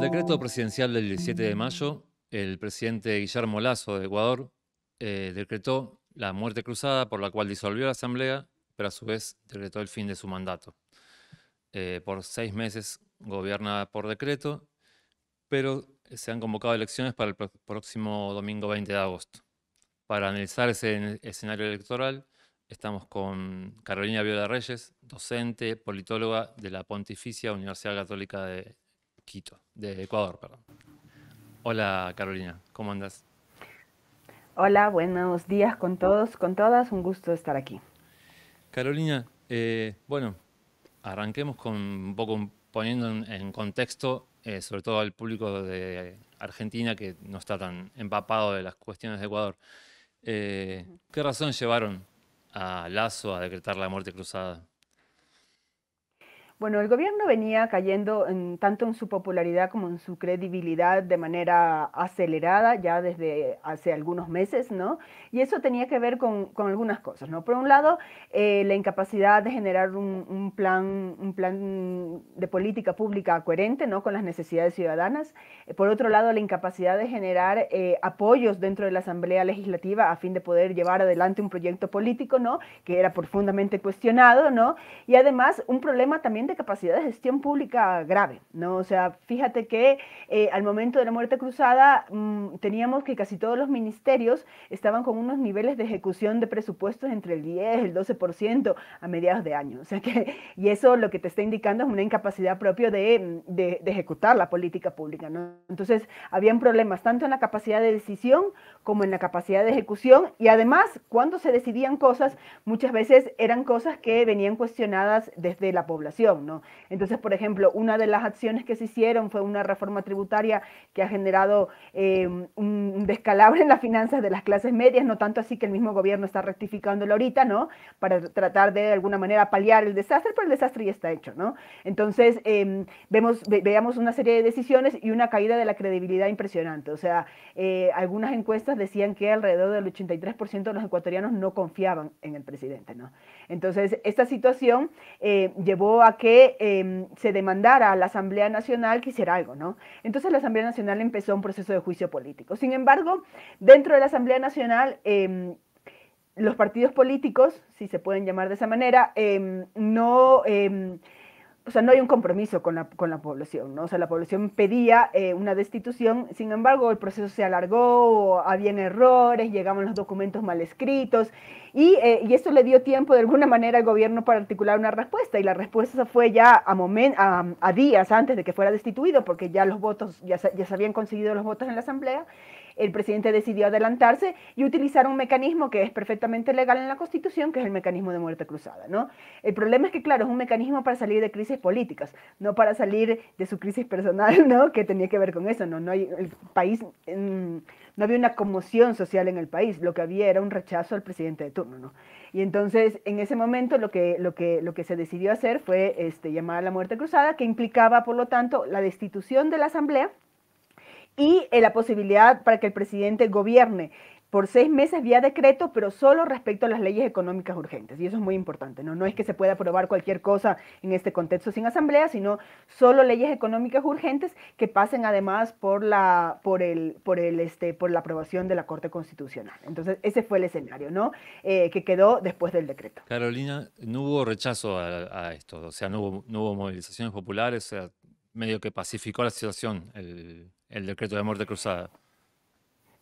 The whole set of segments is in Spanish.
decreto presidencial del 17 de mayo, el presidente Guillermo Lazo de Ecuador eh, decretó la muerte cruzada por la cual disolvió la Asamblea, pero a su vez decretó el fin de su mandato. Eh, por seis meses gobierna por decreto, pero se han convocado elecciones para el próximo domingo 20 de agosto. Para analizar ese escenario electoral, estamos con Carolina Viola Reyes, docente, politóloga de la Pontificia Universidad Católica de Quito, de Ecuador, perdón. Hola Carolina, ¿cómo andas? Hola, buenos días con todos, con todas, un gusto estar aquí. Carolina, eh, bueno, arranquemos con un poco poniendo en, contexto, eh, sobre todo al público de Argentina que no está tan empapado de las cuestiones de Ecuador. Eh, ¿Qué razón llevaron a Lazo a decretar la muerte cruzada? Bueno, el gobierno venía cayendo tanto en su popularidad como en su credibilidad de manera acelerada ya desde hace algunos meses, ¿no? Y eso tenía que ver con, con algunas cosas, ¿no? Por un lado, eh, la incapacidad de generar un, plan, un plan de política pública coherente, ¿no? Con las necesidades ciudadanas. Por otro lado, la incapacidad de generar eh, apoyos dentro de la Asamblea Legislativa a fin de poder llevar adelante un proyecto político, ¿no? Que era profundamente cuestionado, ¿no? Y además, un problema también de capacidad de gestión pública grave, ¿no? O sea, fíjate que eh, al momento de la muerte cruzada mm, teníamos que casi todos los ministerios estaban con unos niveles de ejecución de presupuestos entre el 10 y el 12% a mediados de año. O sea que, y eso lo que te está indicando es una incapacidad propia de, ejecutar la política pública, Entonces, habían problemas tanto en la capacidad de decisión como en la capacidad de ejecución y además, cuando se decidían cosas, muchas veces eran cosas que venían cuestionadas desde la población. Entonces, por ejemplo, una de las acciones que se hicieron fue una reforma tributaria que ha generado eh, un descalabro en las finanzas de las clases medias, no tanto así que el mismo gobierno está rectificándolo ahorita, ¿no? Para tratar de, alguna manera paliar el desastre, pero el desastre ya está hecho, ¿no? Entonces, eh, vemos, veamos una serie de decisiones y una caída de la credibilidad impresionante. O sea, eh, algunas encuestas decían que alrededor del 83% de los ecuatorianos no confiaban en el presidente, ¿no? Entonces, esta situación eh, llevó a que que em, se demandara a la Asamblea Nacional que hiciera algo, ¿no? Entonces la Asamblea Nacional empezó un proceso de juicio político. Sin embargo, dentro de la Asamblea Nacional, em, los partidos políticos, si se pueden llamar de esa manera, em, no o sea, no hay un compromiso con la, con la población, ¿no? O sea, la población pedía eh, una destitución, sin embargo, el proceso se alargó, habían errores, llegaban los documentos mal escritos, eh, y, esto le dio tiempo de alguna manera al gobierno para articular una respuesta, y la respuesta fue ya a, a, días antes de que fuera destituido, porque ya los votos, ya ya se habían conseguido los votos en la Asamblea, el presidente decidió adelantarse y utilizar un mecanismo que es perfectamente legal en la Constitución, que es el mecanismo de muerte cruzada. ¿no? El problema es que, claro, es un mecanismo para salir de crisis políticas, no para salir de su crisis personal, ¿no? que tenía que ver con eso. No, no hay, el país, mm, no había una conmoción social en el país, lo que había era un rechazo al presidente de turno. Y entonces, en ese momento, lo que, lo que, lo que se decidió hacer fue este, llamar a la muerte cruzada, que implicaba, por lo tanto, la destitución de la Asamblea y eh, la posibilidad para que el presidente gobierne por seis meses vía decreto, pero solo respecto a las leyes económicas urgentes. Y eso es muy importante, ¿no? No es que se pueda aprobar cualquier cosa en este contexto sin asamblea, sino solo leyes económicas urgentes que pasen además por la, por el, por el, este, por la aprobación de la Corte Constitucional. Entonces, ese fue el escenario, ¿no? Eh, que quedó después del decreto. Carolina, no hubo rechazo a, esto, o sea, no hubo, no hubo movilizaciones populares, o sea, medio que pacificó la situación el, el decreto de muerte cruzada?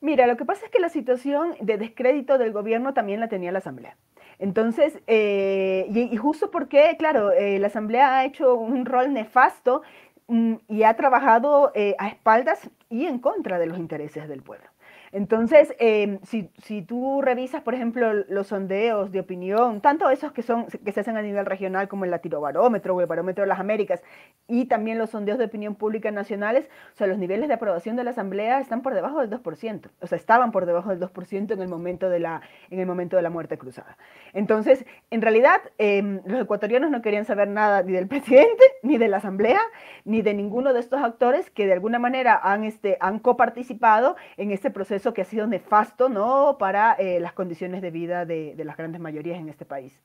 Mira, lo que pasa es que la situación de descrédito del gobierno también la tenía la Asamblea. Entonces, eh, y, justo porque, claro, eh, la Asamblea ha hecho un rol nefasto mm, y ha trabajado eh, a espaldas y en contra de los intereses del pueblo. Entonces, em, si, tú revisas, por ejemplo, los sondeos de opinión, tanto esos que, son, que se hacen a nivel regional como el latirobarómetro o el Barómetro de las Américas, y también los sondeos de opinión pública nacionales, o sea, los niveles de aprobación de la Asamblea están por debajo del 2%, o sea, estaban por debajo del 2% en el momento de la, en el momento de la muerte cruzada. Entonces, en realidad, em, los ecuatorianos no querían saber nada ni del presidente, ni de la Asamblea, ni de ninguno de estos actores que de alguna manera han, este, han coparticipado en este proceso que ha sido nefasto ¿no? para eh, las condiciones de vida de, las grandes mayorías en este país.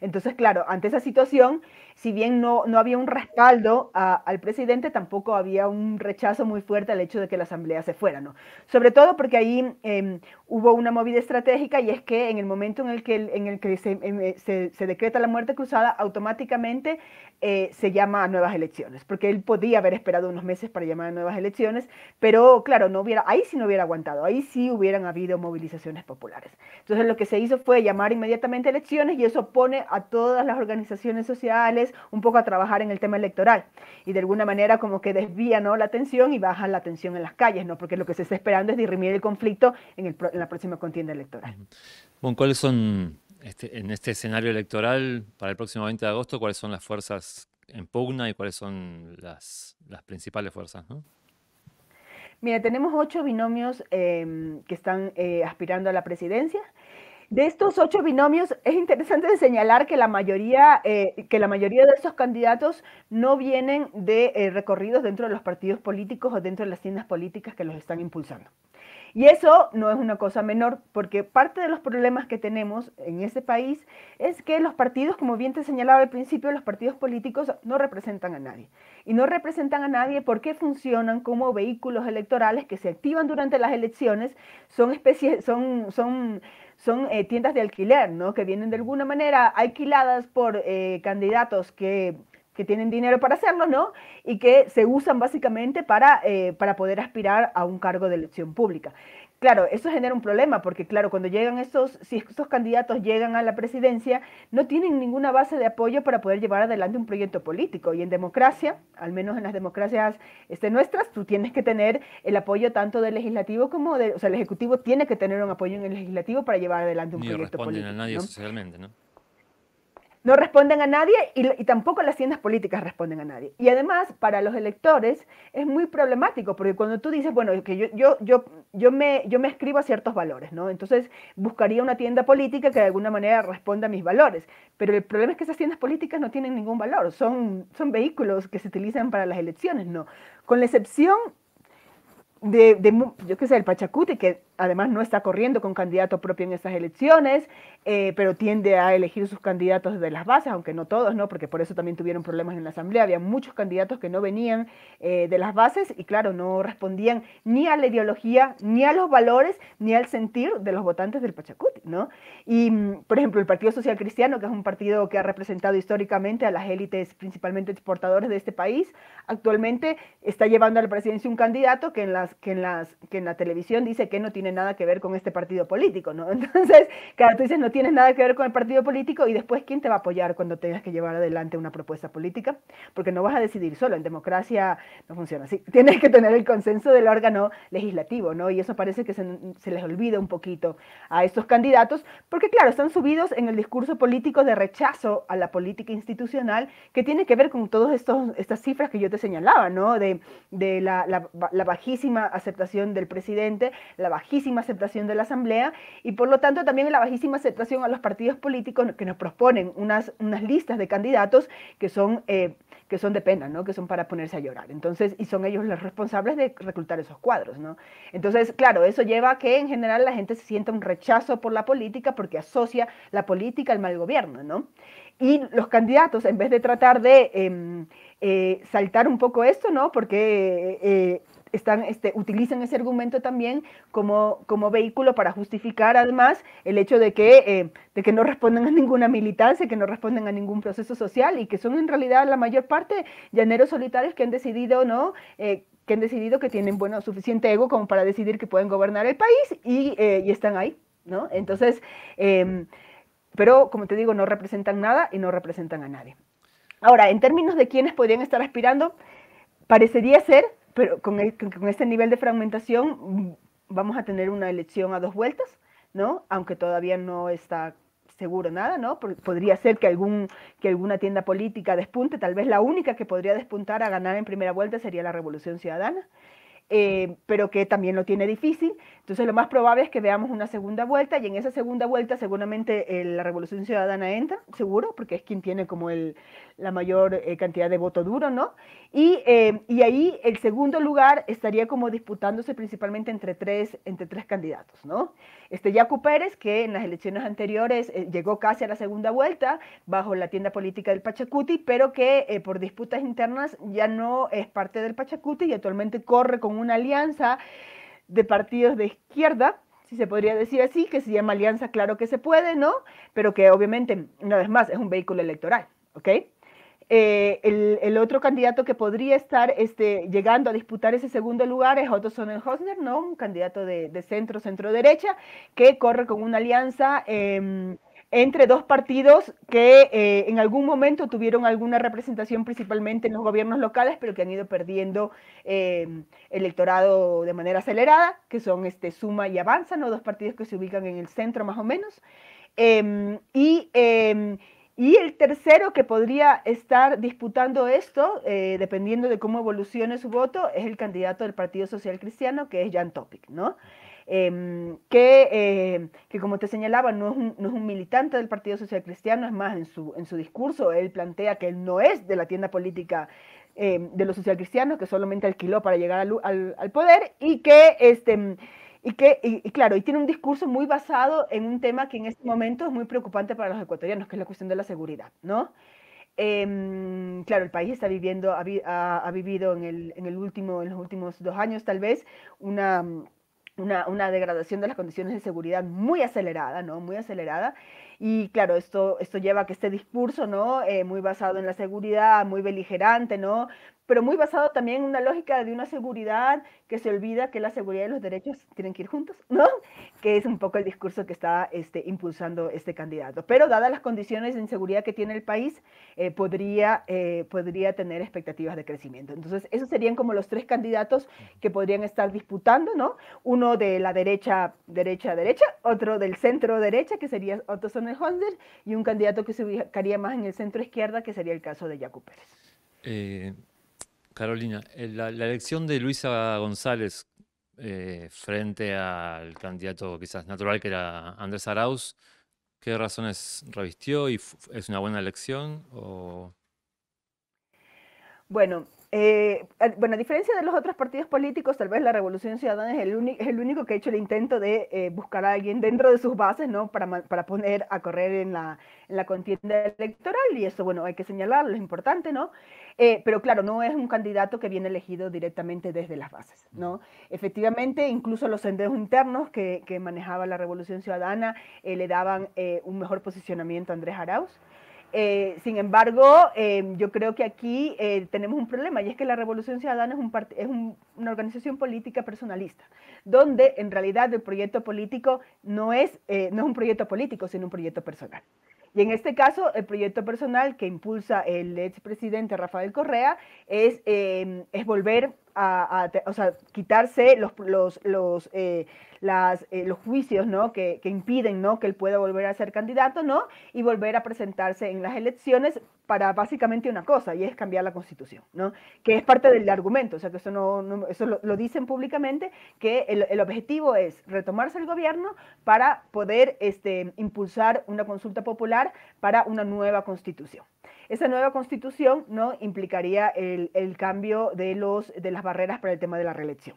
Entonces, claro, ante esa situación, si bien no, no había un respaldo al presidente, tampoco había un rechazo muy fuerte al hecho de que la Asamblea se fuera. ¿no? Sobre todo porque ahí em, hubo una movida estratégica y es que en el momento en el que, en el que em, eh, se, decreta la muerte cruzada, automáticamente eh, se llama a nuevas elecciones, porque él podía haber esperado unos meses para llamar a nuevas elecciones, pero claro, no hubiera, ahí sí no hubiera aguantado Ahí sí hubieran habido movilizaciones populares. Entonces lo que se hizo fue llamar inmediatamente elecciones y eso pone a todas las organizaciones sociales un poco a trabajar en el tema electoral. Y de alguna manera como que desvía la atención y baja la atención en las calles, ¿no? porque lo que se está esperando es dirimir el conflicto en, la próxima contienda electoral. Bueno, ¿cuáles son este, en este escenario electoral para el próximo 20 de agosto? ¿Cuáles son las fuerzas en pugna y cuáles son las, principales fuerzas? Mira, tenemos ocho binomios em, que están eh, aspirando a la presidencia. De estos ocho binomios, es interesante señalar que la mayoría, eh, que la mayoría de esos candidatos no vienen de eh, recorridos dentro de los partidos políticos o dentro de las tiendas políticas que los están impulsando. Y eso no es una cosa menor, porque parte de los problemas que tenemos en este país es que los partidos, como bien te señalaba al principio, los partidos políticos no representan a nadie. Y no representan a nadie porque funcionan como vehículos electorales que se activan durante las elecciones, son especies, son, son, son eh, tiendas de alquiler, ¿no? Que vienen de alguna manera alquiladas por eh, candidatos que que tienen dinero para hacerlo, ¿no? Y que se usan básicamente para, eh, para poder aspirar a un cargo de elección pública. Claro, eso genera un problema, porque claro, cuando llegan estos, si estos candidatos llegan a la presidencia, no tienen ninguna base de apoyo para poder llevar adelante un proyecto político. Y en democracia, al menos en las democracias este, nuestras, tú tienes que tener el apoyo tanto del legislativo como del, o sea, el ejecutivo tiene que tener un apoyo en el legislativo para llevar adelante un proyecto político. A nadie socialmente, ¿no? no responden a nadie y, tampoco las tiendas políticas responden a nadie. Y además, para los electores es muy problemático, porque cuando tú dices, bueno, que yo, yo, yo, yo, me, yo me escribo a ciertos valores, ¿no? Entonces buscaría una tienda política que de alguna manera responda a mis valores. Pero el problema es que esas tiendas políticas no tienen ningún valor, son, son vehículos que se utilizan para las elecciones, ¿no? Con la excepción de, de yo qué sé, el Pachacuti, que además no está corriendo con candidato propio en estas elecciones, eh, pero tiende a elegir sus candidatos de las bases, aunque no todos, ¿no? Porque por eso también tuvieron problemas en la Asamblea. Había muchos candidatos que no venían eh, de las bases y claro, no respondían ni a la ideología, ni a los valores, ni al sentir de los votantes del Pachacuti, ¿no? Y, mm, por ejemplo, el Partido Social Cristiano, que es un partido que ha representado históricamente a las élites principalmente exportadores de este país, actualmente está llevando a la presidencia un candidato que en, las, que en, las, que en la televisión dice que no tiene nada que ver con este partido político, ¿no? Entonces, claro, tú dices, no tienes nada que ver con el partido político y después, ¿quién te va a apoyar cuando tengas que llevar adelante una propuesta política? Porque no vas a decidir solo, en democracia no funciona así. Tienes que tener el consenso del órgano legislativo, ¿no? Y eso parece que se, les olvida un poquito a estos candidatos, porque claro, están subidos en el discurso político de rechazo a la política institucional que tiene que ver con todas estas cifras que yo te señalaba, ¿no? De, la bajísima aceptación del presidente, la bajísima bajísima aceptación de la Asamblea y por lo tanto también la bajísima aceptación a los partidos políticos que nos proponen unas, unas listas de candidatos que son, eh, que son de pena, ¿no? que son para ponerse a llorar. Entonces, y son ellos los responsables de reclutar esos cuadros. ¿no? Entonces, claro, eso lleva a que en general la gente se sienta un rechazo por la política porque asocia la política al mal gobierno. ¿no? Y los candidatos, en vez de tratar de em, eh, saltar un poco esto, ¿no? porque eh, están, este, utilizan ese argumento también como, como vehículo para justificar además el hecho de que, eh, que no responden a ninguna militancia, que no responden a ningún proceso social y que son en realidad la mayor parte llaneros solitarios que han decidido, ¿no? Eh, que han decidido que tienen, bueno, suficiente ego como para decidir que pueden gobernar el país y, eh, están ahí, ¿no? Entonces, em, pero como te digo, no representan nada y no representan a nadie. Ahora, en términos de quiénes podrían estar aspirando, parecería ser pero con, con este nivel de fragmentación mm, vamos a tener una elección a dos vueltas, ¿no? Aunque todavía no está seguro nada, ¿no? Podría ser que, algún, que alguna tienda política despunte, tal vez la única que podría despuntar a ganar en primera vuelta sería la Revolución Ciudadana, eh, pero que también lo tiene difícil. Entonces lo más probable es que veamos una segunda vuelta y en esa segunda vuelta seguramente eh, la Revolución Ciudadana entra, seguro, porque es quien tiene como el, la mayor eh, cantidad de voto duro, ¿no? Y, y, ahí el segundo lugar estaría como disputándose principalmente entre tres, entre tres candidatos, ¿no? Este Yacu Pérez, que en las elecciones anteriores llegó casi a la segunda vuelta bajo la tienda política del Pachacuti, pero que por disputas internas ya no es parte del Pachacuti y actualmente corre con una alianza de partidos de izquierda, si se podría decir así, que se llama alianza, claro que se puede, ¿no? Pero que obviamente, una vez más, es un vehículo electoral, ¿ok? Eh, el, otro candidato que podría estar este, llegando a disputar ese segundo lugar es Otto Sonnenhosner, ¿no? Un candidato de, centro, centro-derecha, que corre con una alianza em, entre dos partidos que eh, en algún momento tuvieron alguna representación principalmente en los gobiernos locales, pero que han ido perdiendo em, electorado de manera acelerada, que son este, Suma y Avanza, ¿no? dos partidos que se ubican en el centro más o menos. Em, em, y, el tercero que podría estar disputando esto, eh, dependiendo de cómo evolucione su voto, es el candidato del Partido Social Cristiano, que es Jan Topic, ¿no? Em, eh, que, como te señalaba, no es, un, militante del Partido Social Cristiano, es más, en su, en su discurso él plantea que él no es de la tienda política em, de los socialcristianos, que solamente alquiló para llegar al, poder y que... Este, y que, claro, y tiene un discurso muy basado en un tema que en este momento es muy preocupante para los ecuatorianos, que es la cuestión de la seguridad, ¿no? Em, claro, el país está viviendo, ha, vivido en, el, último, en los últimos dos años tal vez una una, una, degradación de las condiciones de seguridad muy acelerada, ¿no? Muy acelerada. Y claro, esto, esto lleva a que este discurso, ¿no? Eh, muy basado en la seguridad, muy beligerante, ¿no? pero muy basado también en una lógica de una seguridad que se olvida que la seguridad y los derechos tienen que ir juntos, ¿no? Que es un poco el discurso que está este, impulsando este candidato. Pero dadas las condiciones de inseguridad que tiene el país, eh, podría, eh, podría tener expectativas de crecimiento. Entonces, esos serían como los tres candidatos que podrían estar disputando, ¿no? Uno de la derecha, derecha, derecha, otro del centro derecha, que sería Otto Sonnenholder, y un candidato que se ubicaría más en el centro izquierda, que sería el caso de Jaco Pérez. Eh, Carolina, eh, la, elección de Luisa González eh, frente al candidato quizás natural que era Andrés Arauz, ¿qué razones revistió y es una buena elección? Eh, bueno, a diferencia de los otros partidos políticos, tal vez la Revolución Ciudadana es el, único que ha hecho el intento de buscar a alguien dentro de sus bases, ¿no? Para, poner a correr en la, en la contienda electoral, y eso, bueno, hay que señalarlo, es importante, ¿no? Eh, pero claro, no es un candidato que viene elegido directamente desde las bases, ¿no? Efectivamente, incluso los senderos internos que, manejaba la Revolución Ciudadana eh, le daban eh, un mejor posicionamiento a Andrés Arauz. sin embargo, em, yo creo que aquí tenemos un problema y es que la Revolución Ciudadana es, una organización política personalista, donde en realidad el proyecto político no es un proyecto político, sino un proyecto personal. Y en este caso, el proyecto personal que impulsa el expresidente Rafael Correa es, eh, es volver a, quitarse los, los, eh, eh, los juicios ¿no? que, impiden ¿no? que él pueda volver a ser candidato ¿no? y volver a presentarse en las elecciones para básicamente una cosa, y es cambiar la constitución, ¿no? que es parte del argumento, o sea que eso, no, lo, dicen públicamente, que el, objetivo es retomarse el gobierno para poder este, impulsar una consulta popular para una nueva constitución esa nueva constitución no implicaría el, el, cambio de, los, de las barreras para el tema de la reelección.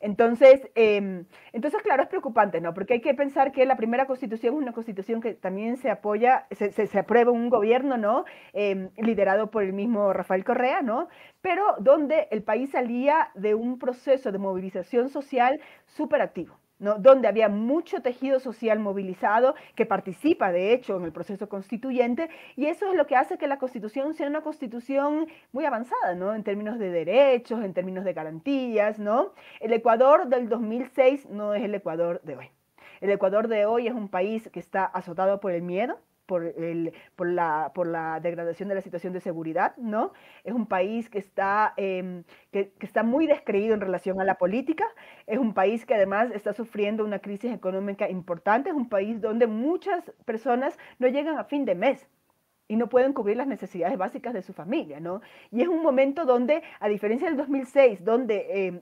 Entonces, em, entonces, claro, es preocupante, ¿no? Porque hay que pensar que la primera constitución es una constitución que también se apoya, se, se, aprueba un gobierno, ¿no? Em, liderado por el mismo Rafael Correa, ¿no? Pero donde el país salía de un proceso de movilización social súper donde había mucho tejido social movilizado que participa, de hecho, en el proceso constituyente, y eso es lo que hace que la constitución sea una constitución muy avanzada, ¿no? en términos de derechos, en términos de garantías. ¿no? El Ecuador del 2006 no es el Ecuador de hoy. El Ecuador de hoy es un país que está azotado por el miedo, por, por, la, degradación de la situación de seguridad, ¿no? Es un país que está, em, que está muy descreído en relación a la política, es un país que además está sufriendo una crisis económica importante, es un país donde muchas personas no llegan a fin de mes, y no pueden cubrir las necesidades básicas de su familia, ¿no? Y es un momento donde, a diferencia del 2006, donde em,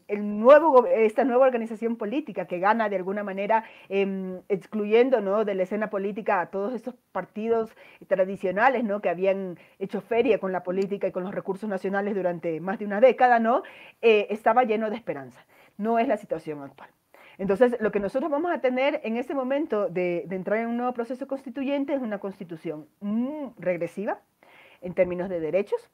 esta nueva organización política que gana de alguna manera em, excluyendo, ¿no? De la escena política a todos estos partidos tradicionales, ¿no? Que habían hecho feria con la política y con los recursos nacionales durante más de una década, ¿no? Eh, estaba lleno de esperanza. No es la situación actual. Entonces, lo que nosotros vamos a tener en ese momento de, entrar en un nuevo proceso constituyente es una constitución mm, regresiva en términos de derechos,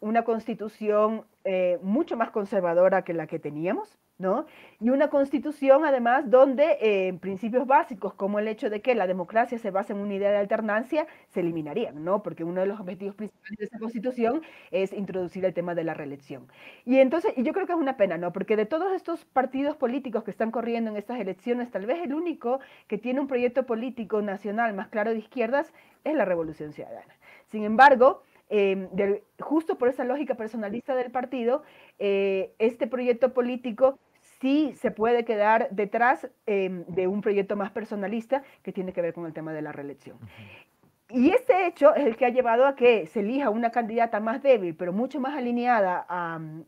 una constitución eh, mucho más conservadora que la que teníamos, ¿no? Y una constitución, además, donde eh, principios básicos, como el hecho de que la democracia se basa en una idea de alternancia, se eliminarían, ¿no? Porque uno de los objetivos principales de esta constitución es introducir el tema de la reelección. Y entonces, y yo creo que es una pena, ¿no? Porque de todos estos partidos políticos que están corriendo en estas elecciones, tal vez el único que tiene un proyecto político nacional más claro de izquierdas es la Revolución Ciudadana. Sin embargo, em, justo por esa lógica personalista del partido, eh, este proyecto político sí se puede quedar detrás em, de un proyecto más personalista que tiene que ver con el tema de la reelección. Y este hecho es el que ha llevado a que se elija una candidata más débil, pero mucho más alineada al,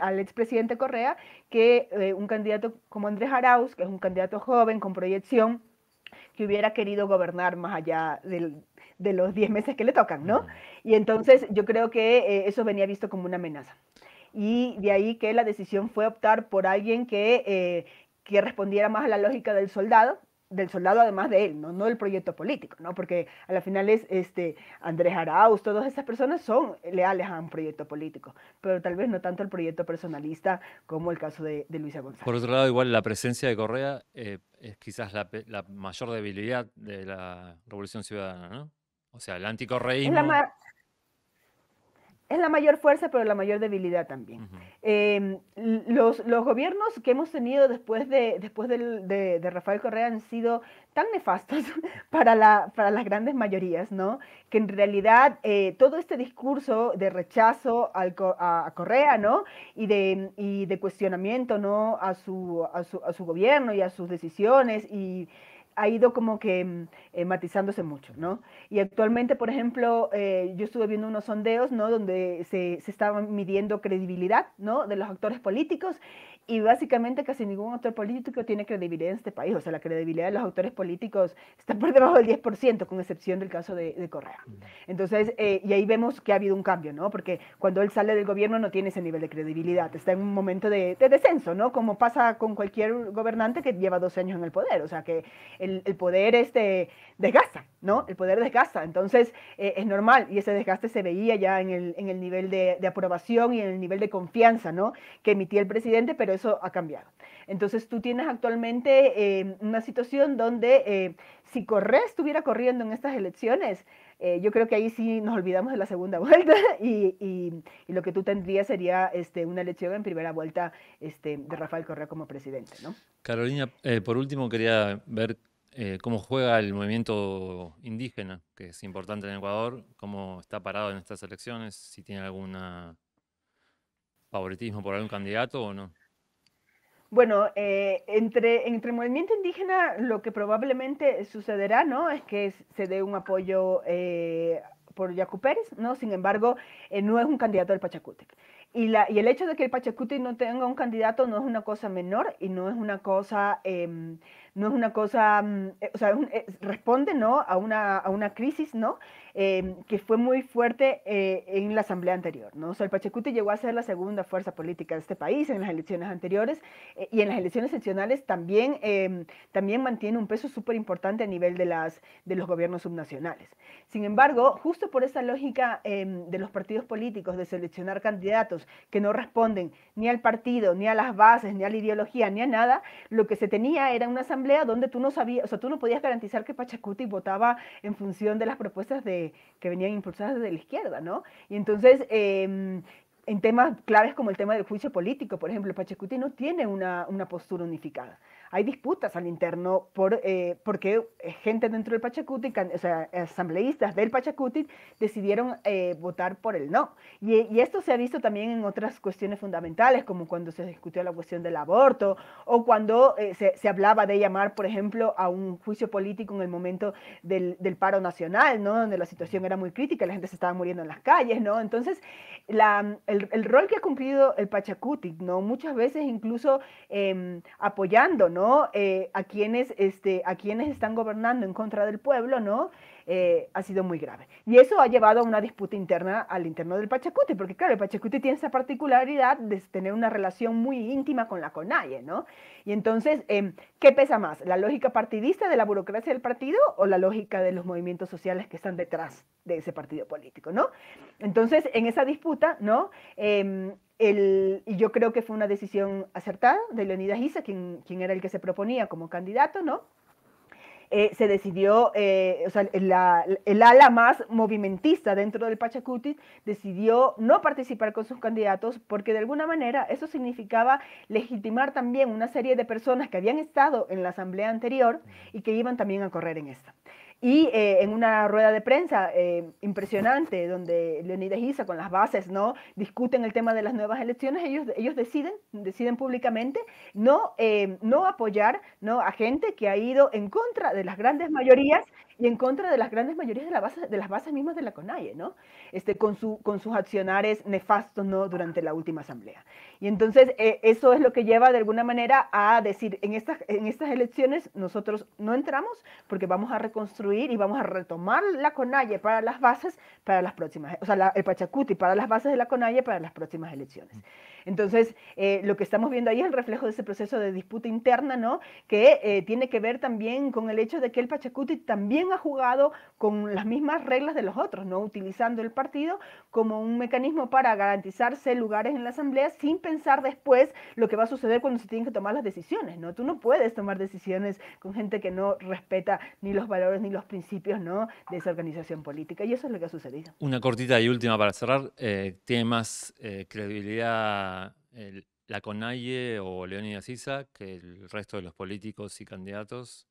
al expresidente Correa que eh, un candidato como Andrés Arauz, que es un candidato joven con proyección, que hubiera querido gobernar más allá de los 10 meses que le tocan, ¿no? Y entonces yo creo que eh, eso venía visto como una amenaza y de ahí que la decisión fue optar por alguien que, eh, que respondiera más a la lógica del soldado, del soldado además de él, no, no del proyecto político, ¿no? Porque a la final es este, Andrés Arauz, todas esas personas son leales a un proyecto político, pero tal vez no tanto el proyecto personalista como el caso de, de Luisa González. Por otro lado, igual la presencia de Correa eh, es quizás la, la, mayor debilidad de la Revolución Ciudadana, ¿no? O sea, el anticorreísmo es la mayor fuerza, pero la mayor debilidad también. Em, los, gobiernos que hemos tenido después de, después de, Rafael Correa han sido tan nefastos para, las grandes mayorías, ¿no? Que en realidad eh, todo este discurso de rechazo al, a, Correa, ¿no? Y de, de cuestionamiento, ¿no? A su, a su, a su gobierno y a sus decisiones y ha ido como que mm, eh, matizándose mucho, ¿no? Y actualmente, por ejemplo, eh, yo estuve viendo unos sondeos, ¿no? Donde se, se estaban midiendo credibilidad, ¿no? De los actores políticos y básicamente casi ningún autor político tiene credibilidad en este país. O sea, la credibilidad de los autores políticos está por debajo del 10%, con excepción del caso de, de Correa. Entonces, eh, y ahí vemos que ha habido un cambio, ¿no? Porque cuando él sale del gobierno no tiene ese nivel de credibilidad, está en un momento de, de descenso, ¿no? Como pasa con cualquier gobernante que lleva 12 años en el poder. O sea, que el, el poder este, desgasta, ¿no? El poder desgasta, entonces eh, es normal y ese desgaste se veía ya en el, en el nivel de, de, aprobación y en el nivel de confianza, ¿no? Que emitía el presidente, pero eso ha cambiado. Entonces tú tienes actualmente eh, una situación donde eh, si Correa estuviera corriendo en estas elecciones, yo creo que ahí sí nos olvidamos de la segunda vuelta y, y, lo que tú tendrías sería este, una elección en primera vuelta este, de Rafael Correa como presidente, ¿no? Carolina, por último quería ver eh, cómo juega el movimiento indígena, que es importante en Ecuador, cómo está parado en estas elecciones, si tiene algún favoritismo por algún candidato o no. Bueno, eh, entre, entre el movimiento indígena lo que probablemente sucederá, ¿no? Es que se dé un apoyo eh, por Yacu Pérez, ¿no? Sin embargo, no es un candidato del Pachacútec. Y, la, y el hecho de que el Pachacútec no tenga un candidato no es una cosa menor y no es una cosa em, no es una cosa, mm, eh, o sea, eh, responde ¿no? a, una, a una crisis ¿no? Em, que fue muy fuerte eh, en la asamblea anterior. ¿no? O sea, el pachecute llegó a ser la segunda fuerza política de este país en las elecciones anteriores y en las elecciones seccionales también, em, también mantiene un peso súper importante a nivel de, las, de los gobiernos subnacionales. Sin embargo, justo por esa lógica em, de los partidos políticos de seleccionar candidatos que no responden ni al partido, ni a las bases, ni a la ideología, ni a nada, lo que se tenía era una asamblea donde tú no sabías, o sea, tú no podías garantizar que Pachacuti votaba en función de las propuestas que venían impulsadas desde la izquierda, ¿no? Y entonces, em, en temas claves como el tema del juicio político, por ejemplo, Pachacuti no tiene una postura unificada hay disputas al interno por, eh, porque eh, gente dentro del Pachacuti, o sea, asambleístas del Pachacuti, decidieron eh, votar por el no. Y, esto se ha visto también en otras cuestiones fundamentales, como cuando se discutió la cuestión del aborto o cuando se, se, hablaba de llamar, por ejemplo, a un juicio político en el momento del, del paro nacional, ¿no? donde la situación era muy crítica, la gente se estaba muriendo en las calles. ¿no? Entonces, la, el, el, rol que ha cumplido el Pachacuti, ¿no? muchas veces incluso em, apoyando, ¿no? Eh, a, quienes, este, a quienes están gobernando en contra del pueblo, ¿no? Eh, ha sido muy grave. Y eso ha llevado a una disputa interna al interno del Pachacute, porque claro, el Pachacute tiene esa particularidad de tener una relación muy íntima con la CONAIE, ¿no? Y entonces, em, ¿qué pesa más? ¿La lógica partidista de la burocracia del partido o la lógica de los movimientos sociales que están detrás de ese partido político, ¿no? Entonces, en esa disputa, ¿no? Em, y yo creo que fue una decisión acertada de Leonidas Issa, quien, quien era el que se proponía como candidato, ¿no? Eh, se decidió, eh, o sea, el ala más movimentista dentro del Pachacuti decidió no participar con sus candidatos porque de alguna manera eso significaba legitimar también una serie de personas que habían estado en la asamblea anterior y que iban también a correr en esta. Y eh, en una rueda de prensa eh, impresionante, donde Leonidas Issa con las bases ¿no? discuten el tema de las nuevas elecciones, ellos, ellos deciden, deciden públicamente no, eh, no apoyar ¿no? a gente que ha ido en contra de las grandes mayorías y en contra de las grandes mayorías de, la base, de las bases mismas de la CONAIE, ¿no? este, con, su, con sus accionares nefastos ¿no? durante la última asamblea. Y entonces eso es lo que lleva de alguna manera a decir, en estas, en estas elecciones nosotros no entramos porque vamos a reconstruir y vamos a retomar la conalle para las bases para las próximas, o sea, la, el Pachacuti para las bases de la conalle para las próximas elecciones. Entonces, eh, lo que estamos viendo ahí es el reflejo de ese proceso de disputa interna, ¿no? Que eh, tiene que ver también con el hecho de que el Pachacuti también ha jugado con las mismas reglas de los otros, ¿no? Utilizando el partido como un mecanismo para garantizarse lugares en la asamblea sin pensar después lo que va a suceder cuando se tienen que tomar las decisiones, ¿no? Tú no puedes tomar decisiones con gente que no respeta ni los valores ni los principios, ¿no? De esa organización política. Y eso es lo que ha sucedido. Una cortita y última para cerrar. Eh, ¿Tiene más eh, credibilidad la, el, o Leonidas Issa que el resto de los políticos y candidatos?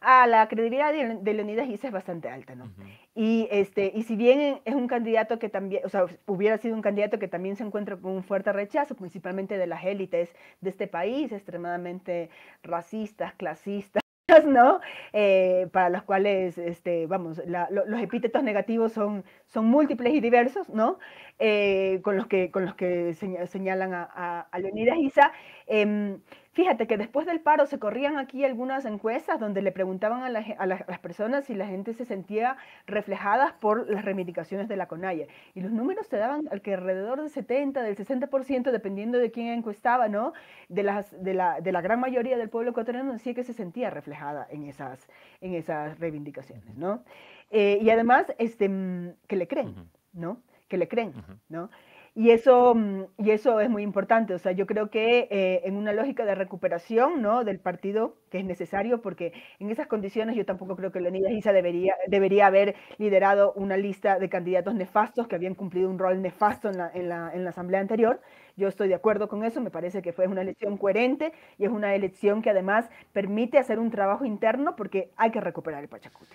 Ah, la credibilidad de Leonidas Issa es bastante alta, ¿no? Y este, y si bien es un candidato que también, o sea, hubiera sido un candidato que también se encuentra con un fuerte rechazo, principalmente de las élites de este país, extremadamente racistas, clasistas, ¿no? Eh, para los cuales, este, vamos, los epítetos negativos son, son múltiples y diversos, ¿no? Eh, con, los que, con los que señalan a, Leonidas Isa. Em, Fíjate que después del paro se corrían aquí algunas encuestas donde le preguntaban a, las personas si la gente se sentía reflejada por las reivindicaciones de la CONAIE. Y los números te daban al que alrededor del 70, del 60%, dependiendo de quién encuestaba, ¿no? De, las, de, la, de la gran mayoría del pueblo ecuatoriano decía que se sentía reflejada en esas, en esas reivindicaciones, ¿no? Eh, y además, este, mm, que le creen, ¿no? Que le creen, ¿no? Y eso, mm, y eso es muy importante. O sea, yo creo que eh, en una lógica de recuperación ¿no? del partido, que es necesario, porque en esas condiciones yo tampoco creo que Leonidas Isa debería, debería haber liderado una lista de candidatos nefastos que habían cumplido un rol nefasto en la, en la, en la asamblea anterior. Yo estoy de acuerdo con eso, me parece que fue una elección coherente y es una elección que además permite hacer un trabajo interno porque hay que recuperar el Pachacuti.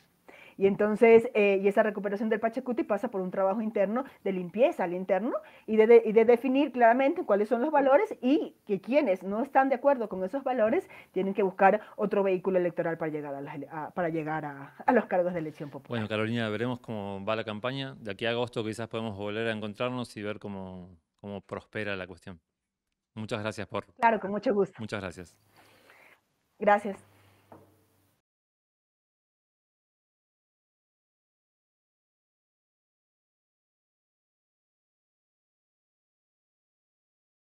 Y entonces, eh, y esa recuperación del Pachacuti pasa por un trabajo interno de limpieza al interno y de, y de definir claramente cuáles son los valores y que quienes no están de acuerdo con esos valores tienen que buscar otro vehículo electoral para llegar a, para llegar a, a, los cargos de elección popular. Bueno, Carolina, veremos cómo va la campaña. De aquí a agosto quizás podemos volver a encontrarnos y ver cómo, cómo prospera la cuestión. Muchas gracias por... Claro, con mucho gusto. Muchas gracias. Gracias.